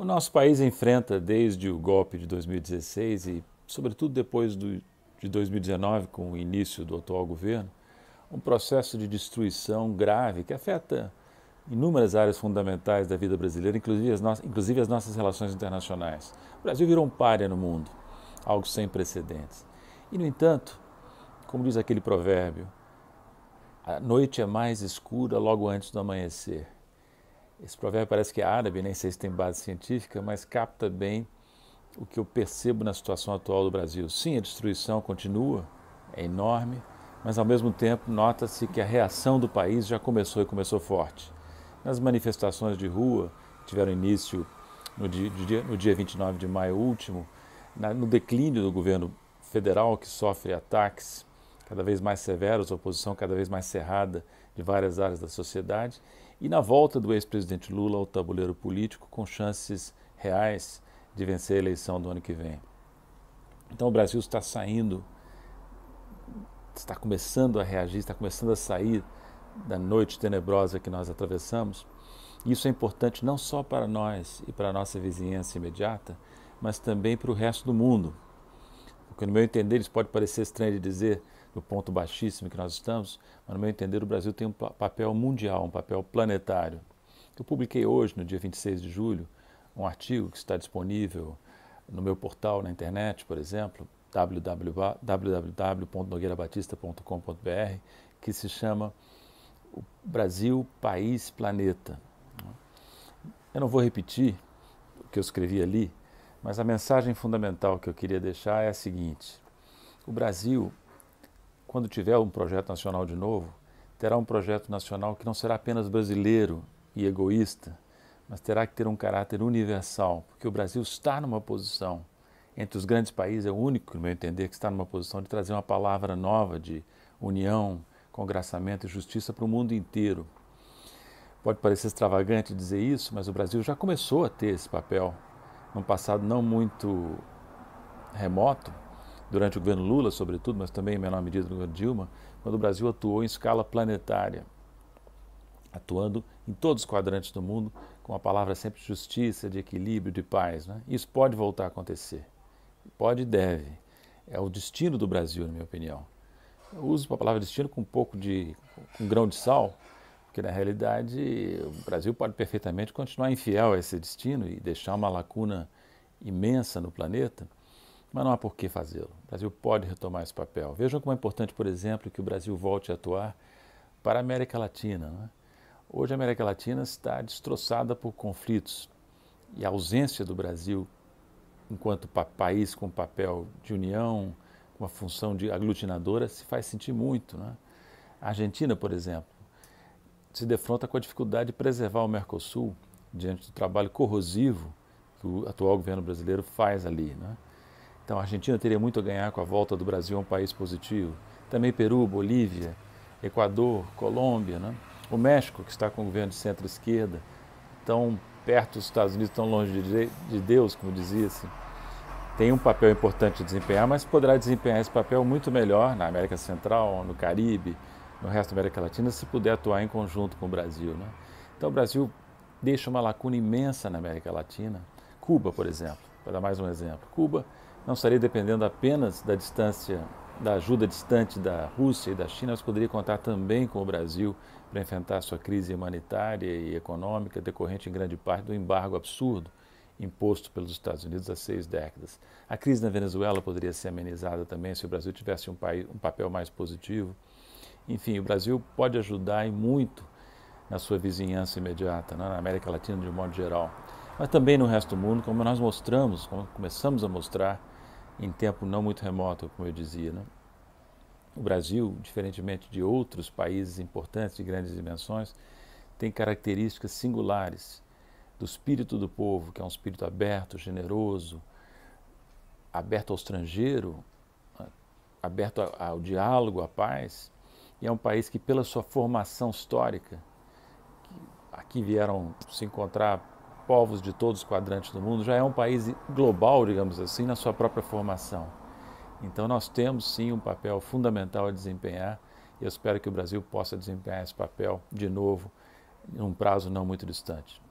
O nosso país enfrenta desde o golpe de 2016 e, sobretudo, depois do, de 2019, com o início do atual governo, um processo de destruição grave que afeta inúmeras áreas fundamentais da vida brasileira, inclusive as, nossas, inclusive as nossas relações internacionais. O Brasil virou um párea no mundo, algo sem precedentes. E, no entanto, como diz aquele provérbio, a noite é mais escura logo antes do amanhecer. Esse provérbio parece que é árabe, nem sei se tem base científica, mas capta bem o que eu percebo na situação atual do Brasil. Sim, a destruição continua, é enorme, mas ao mesmo tempo nota-se que a reação do país já começou e começou forte. Nas manifestações de rua, que tiveram início no dia, no dia 29 de maio último, na, no declínio do governo federal, que sofre ataques cada vez mais severos, oposição cada vez mais cerrada de várias áreas da sociedade, e na volta do ex-presidente Lula ao tabuleiro político com chances reais de vencer a eleição do ano que vem. Então o Brasil está saindo, está começando a reagir, está começando a sair da noite tenebrosa que nós atravessamos. Isso é importante não só para nós e para a nossa vizinhança imediata, mas também para o resto do mundo. Porque, no meu entender, isso pode parecer estranho de dizer, do ponto baixíssimo que nós estamos, mas no meu entender o Brasil tem um papel mundial, um papel planetário. Eu publiquei hoje, no dia 26 de julho, um artigo que está disponível no meu portal na internet, por exemplo, www.nogueirabatista.com.br, que se chama o Brasil, País, Planeta. Eu não vou repetir o que eu escrevi ali, mas a mensagem fundamental que eu queria deixar é a seguinte: o Brasil quando tiver um projeto nacional de novo, terá um projeto nacional que não será apenas brasileiro e egoísta, mas terá que ter um caráter universal, porque o Brasil está numa posição, entre os grandes países, é o único, no meu entender, que está numa posição de trazer uma palavra nova de união, congraçamento e justiça para o mundo inteiro. Pode parecer extravagante dizer isso, mas o Brasil já começou a ter esse papel num passado não muito remoto, durante o governo Lula, sobretudo, mas também em menor medida no governo Dilma, quando o Brasil atuou em escala planetária, atuando em todos os quadrantes do mundo com a palavra sempre de justiça, de equilíbrio, de paz. Né? Isso pode voltar a acontecer. Pode e deve. É o destino do Brasil, na minha opinião. Eu uso a palavra destino com um pouco de um grão de sal, porque na realidade o Brasil pode perfeitamente continuar infiel a esse destino e deixar uma lacuna imensa no planeta mas não há por que fazê-lo. O Brasil pode retomar esse papel. Vejam como é importante, por exemplo, que o Brasil volte a atuar para a América Latina. Né? Hoje a América Latina está destroçada por conflitos e a ausência do Brasil enquanto país com papel de união, com a função de aglutinadora, se faz sentir muito. Né? A Argentina, por exemplo, se defronta com a dificuldade de preservar o Mercosul diante do trabalho corrosivo que o atual governo brasileiro faz ali. Né? Então a Argentina teria muito a ganhar com a volta do Brasil a um país positivo. Também Peru, Bolívia, Equador, Colômbia, né? o México, que está com o governo de centro-esquerda, tão perto dos Estados Unidos, tão longe de Deus, como dizia-se, assim. tem um papel importante a desempenhar, mas poderá desempenhar esse papel muito melhor na América Central, no Caribe, no resto da América Latina, se puder atuar em conjunto com o Brasil. Né? Então, o Brasil deixa uma lacuna imensa na América Latina. Cuba, por exemplo, para dar mais um exemplo. Cuba não estaria dependendo apenas da distância, da ajuda distante da Rússia e da China, mas poderia contar também com o Brasil para enfrentar sua crise humanitária e econômica decorrente em grande parte do embargo absurdo imposto pelos Estados Unidos há seis décadas. A crise na Venezuela poderia ser amenizada também se o Brasil tivesse um, país, um papel mais positivo. Enfim, o Brasil pode ajudar e muito na sua vizinhança imediata, né? na América Latina de um modo geral, mas também no resto do mundo, como nós mostramos, como começamos a mostrar em tempo não muito remoto, como eu dizia. Né? O Brasil, diferentemente de outros países importantes de grandes dimensões, tem características singulares do espírito do povo, que é um espírito aberto, generoso, aberto ao estrangeiro, aberto ao diálogo, à paz, e é um país que, pela sua formação histórica, aqui vieram se encontrar povos de todos os quadrantes do mundo, já é um país global, digamos assim, na sua própria formação. Então nós temos sim um papel fundamental a desempenhar e eu espero que o Brasil possa desempenhar esse papel de novo em um prazo não muito distante.